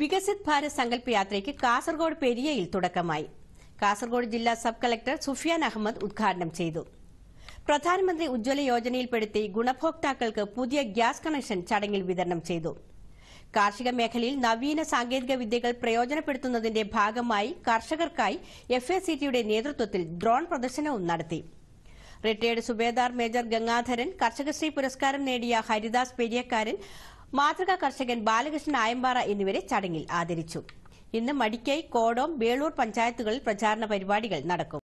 വികസിത് ഭാരത് സങ്കല്പ യാത്രയ്ക്ക് കാസർഗോഡ് പെരിയയിൽ തുടക്കമായി കാസർഗോഡ് ജില്ലാ സബ് കളക്ടർ സുഫിയാൻ അഹമ്മദ് ഉദ്ഘാടനം ചെയ്തു പ്രധാനമന്ത്രി ഉജ്ജ്വല യോജനയിൽപ്പെടുത്തി ഗുണഭോക്താക്കൾക്ക് പുതിയ ഗ്യാസ് കണക്ഷൻ ചടങ്ങിൽ വിതരണം ചെയ്തു കാർഷിക മേഖലയിൽ നവീന സാങ്കേതിക വിദ്യകൾ പ്രയോജനപ്പെടുത്തുന്നതിന്റെ ഭാഗമായി കർഷകർക്കായി എഫ് എ സി ടിയുടെ നേതൃത്വത്തിൽ ഡ്രോൺ പ്രദർശനവും നടത്തി റിട്ടയേർഡ് സുബേദാർ മേജർ ഗംഗാധരൻ കർഷകശ്രീ പുരസ്കാരം നേടിയ ഹരിദാസ് പെരിയക്കാരൻ മാതൃകാ കർഷകൻ ബാലകൃഷ്ണൻ ആയമ്പാറ എന്നിവരെ ചടങ്ങിൽ ആദരിച്ചു ഇന്ന് മടിക്കൈ കോടോം ബേളൂർ പഞ്ചായത്തുകളിൽ പ്രചാരണ പരിപാടികൾ നടക്കും